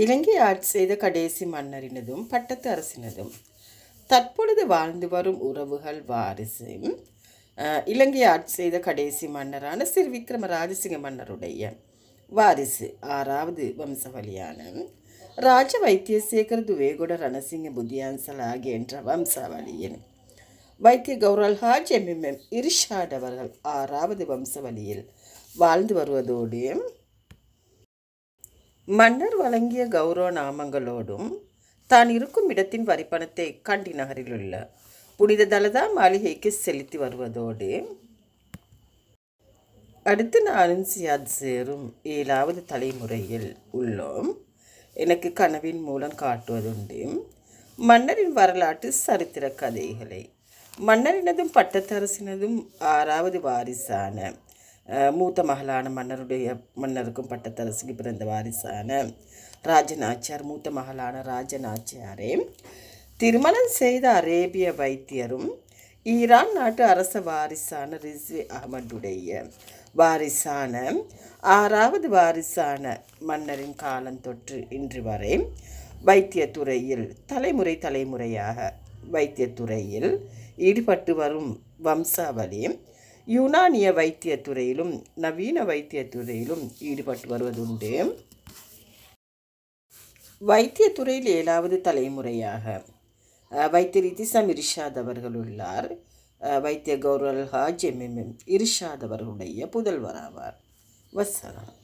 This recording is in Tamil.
இலங்கை ஆட்சி செய்த கடைசி மன்னரினதும் பட்டத்து அரசினதும் தற்பொழுது வாழ்ந்து வரும் உறவுகள் வாரிசு இலங்கை ஆட்சி செய்த கடைசி மன்னரான சிறு விக்ரம ராஜசிங்க மன்னருடைய வாரிசு ஆறாவது வம்சவழியான ராஜ வைத்தியசேகர் துவேகுட ரணசிங்க புத்தியான்சல் ஆகிய என்ற வம்சாவளியின் வைத்திய கௌரல் ஹாஜ் எம்எம்எம் இரிஷாட் அவர்கள் ஆறாவது வம்சவழியில் வாழ்ந்து வருவதோடு மன்னர் வழங்கிய கௌரவ நாமங்களோடும் தான் இருக்கும் இடத்தின் வரிப்பணத்தை கண்டி நகரிலுள்ள புனித தலதா மாளிகைக்கு செலுத்தி வருவதோடு அடுத்து நான் சியாத் சேரும் ஏழாவது தலைமுறையில் உள்ளோம் எனக்கு கனவின் மூலம் காட்டுவதுண்டு மன்னரின் வரலாற்று சரித்திர கதைகளை மன்னரினதும் பட்டத்தரசினதும் ஆறாவது வாரிசான மூத்த மகளான மன்னருடைய மன்னருக்கும் பட்டத்தரசுக்கு பிறந்த வாரிசான ராஜநாச்சியார் மூத்த மகளான ராஜநாச்சியாரே திருமணம் செய்த அரேபிய வைத்தியரும் ஈரான் நாட்டு அரச வாரிசான ரிஸ்வி அகமதுடைய வாரிசான ஆறாவது வாரிசான மன்னரின் காலம் தொற்று இன்று வரை வைத்தியத்துறையில் தலைமுறை தலைமுறையாக வைத்தியத்துறையில் ஈடுபட்டு வரும் வம்சாவளி யுனானிய வைத்தியத்துறையிலும் நவீன வைத்தியத்துறையிலும் ஈடுபட்டு வருவதுண்டு வைத்தியத்துறையில் ஏழாவது தலைமுறையாக வைத்தியரிதிசம் இரிஷாத் அவர்கள் உள்ளார் வைத்திய கௌரல் ஹாஜ் எம்எம்எம் இரிஷாத் அவர்களுடைய புதல்வராவார் வசலாம்